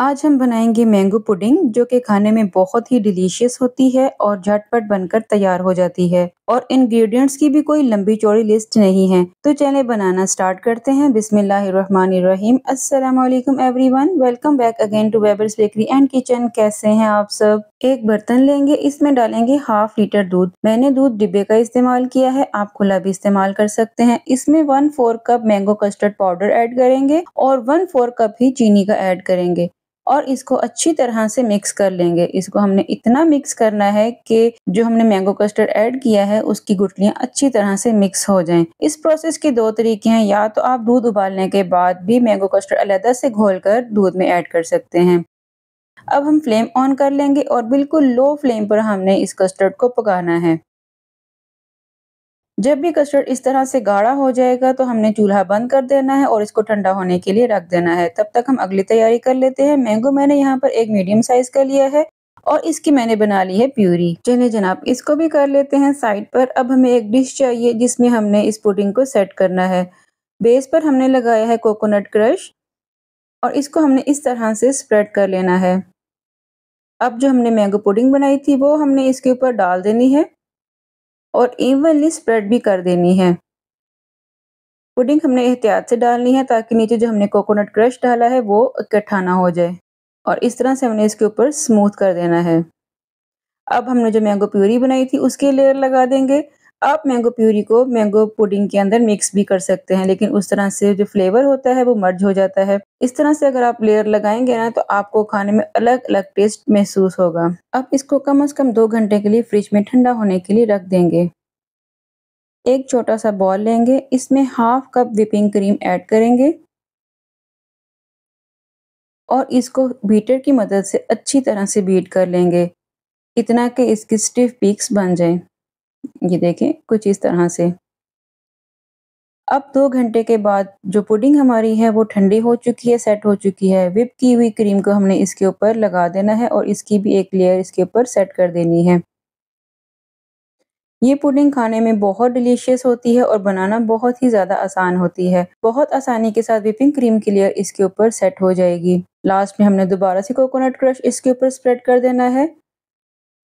आज हम बनाएंगे मैंगो पुडिंग जो कि खाने में बहुत ही डिलीशियस होती है और झटपट बनकर तैयार हो जाती है और इंग्रेडिएंट्स की भी कोई लंबी चौड़ी लिस्ट नहीं है तो चले बनाना स्टार्ट करते हैं बिस्मिल्लाहिर्रहमानिर्रहीम अस्सलाम वालेकुम everyone welcome back again to Webers bakery and kitchen कैसे हैं आप सब एक बर्तन लेंगे इसमें डालेंगे हाफ लीटर दूध मैंने दूध डिब्बे का इस्तेमाल किया है आप खुला भी इस्तेमाल कर सकते हैं इसमें one four cup mango custard powder add करेंगे और वन फोर कप ही चीनी का एड करेंगे और इसको अच्छी तरह से मिक्स कर लेंगे इसको हमने इतना मिक्स करना है कि जो हमने मैंगो कस्टर्ड ऐड किया है उसकी गुटलियाँ अच्छी तरह से मिक्स हो जाएं इस प्रोसेस के दो तरीके हैं या तो आप दूध उबालने के बाद भी मैंगो कस्टर्ड अलहदा से घोल कर दूध में ऐड कर सकते हैं अब हम फ्लेम ऑन कर लेंगे और बिल्कुल लो फ्लेम पर हमने इस कस्टर्ड को पकाना है जब भी कस्टर्ड इस तरह से गाढ़ा हो जाएगा तो हमने चूल्हा बंद कर देना है और इसको ठंडा होने के लिए रख देना है तब तक हम अगली तैयारी कर लेते हैं मैंगो मैंने यहाँ पर एक मीडियम साइज का लिया है और इसकी मैंने बना ली है प्यूरी चलिए जनाब इसको भी कर लेते हैं साइड पर अब हमें एक डिश चाहिए जिसमें हमने इस पुडिंग को सेट करना है बेस पर हमने लगाया है कोकोनट क्रश और इसको हमने इस तरह से स्प्रेड कर लेना है अब जो हमने मैंगो पुडिंग बनाई थी वो हमने इसके ऊपर डाल देनी है और इवनली स्प्रेड भी कर देनी है पुडिंग हमने एहतियात से डालनी है ताकि नीचे जो हमने कोकोनट क्रश डाला है वो इकट्ठा ना हो जाए और इस तरह से हमने इसके ऊपर स्मूथ कर देना है अब हमने जो मैंगो प्यूरी बनाई थी उसकी लेयर लगा देंगे आप मैंगो प्यूरी को मैंगो पुडिंग के अंदर मिक्स भी कर सकते हैं लेकिन उस तरह से जो फ्लेवर होता है वो मर्ज हो जाता है इस तरह से अगर आप लेयर लगाएंगे ना तो आपको खाने में अलग अलग टेस्ट महसूस होगा आप इसको कम अज कम दो घंटे के लिए फ्रिज में ठंडा होने के लिए रख देंगे एक छोटा सा बॉल लेंगे इसमें half cup whipping cream add करेंगे और इसको बीटर की मदद से अच्छी तरह से बीट कर लेंगे इतना कि इसकी स्टिफ पीक्स बन जाएं। ये देखें कुछ इस तरह से अब दो घंटे के बाद जो पुडिंग हमारी है वो ठंडी हो चुकी है सेट हो चुकी है विप की हुई क्रीम को हमने इसके ऊपर लगा देना है और इसकी भी एक लेयर इसके ऊपर सेट कर देनी है ये पुडिंग खाने में बहुत डिलीशियस होती है और बनाना बहुत ही ज़्यादा आसान होती है बहुत आसानी के साथ विपिंग क्रीम की लेयर इसके ऊपर सेट हो जाएगी लास्ट में हमने दोबारा से कोकोनट क्रश इसके ऊपर स्प्रेड कर देना है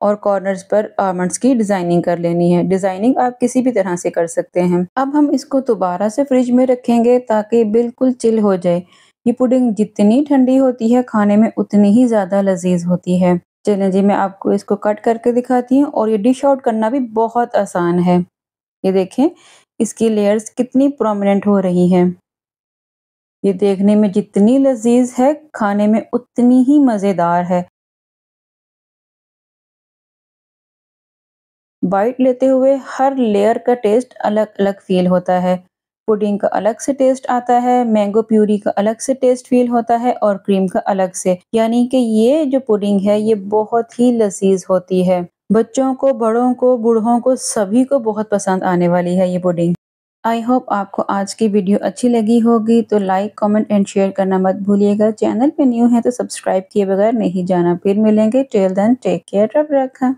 और कॉर्नर्स पर आर्मंड्स की डिजाइनिंग कर लेनी है डिजाइनिंग आप किसी भी तरह से कर सकते हैं अब हम इसको दोबारा से फ्रिज में रखेंगे ताकि बिल्कुल चिल हो जाए ये पुडिंग जितनी ठंडी होती है खाने में उतनी ही ज़्यादा लजीज होती है चले जी मैं आपको इसको कट करके दिखाती हूँ और ये डिश आउट करना भी बहुत आसान है ये देखें इसकी लेयर्स कितनी प्रोमिनेंट हो रही हैं ये देखने में जितनी लजीज है खाने में उतनी ही मज़ेदार है बाइट लेते हुए हर लेयर का टेस्ट अलग अलग फील होता है पुडिंग का अलग से टेस्ट आता है मैंगो प्यूरी का अलग से टेस्ट फील होता है और क्रीम का अलग से यानी कि ये जो पुडिंग है ये बहुत ही लजीज होती है बच्चों को बड़ों को बूढ़ों को सभी को बहुत पसंद आने वाली है ये पुडिंग आई होप आपको आज की वीडियो अच्छी लगी होगी तो लाइक कमेंट एंड शेयर करना मत भूलिएगा चैनल पे न्यू है तो सब्सक्राइब किए बगैर नहीं जाना फिर मिलेंगे टेल देन टेक केयर रब रखा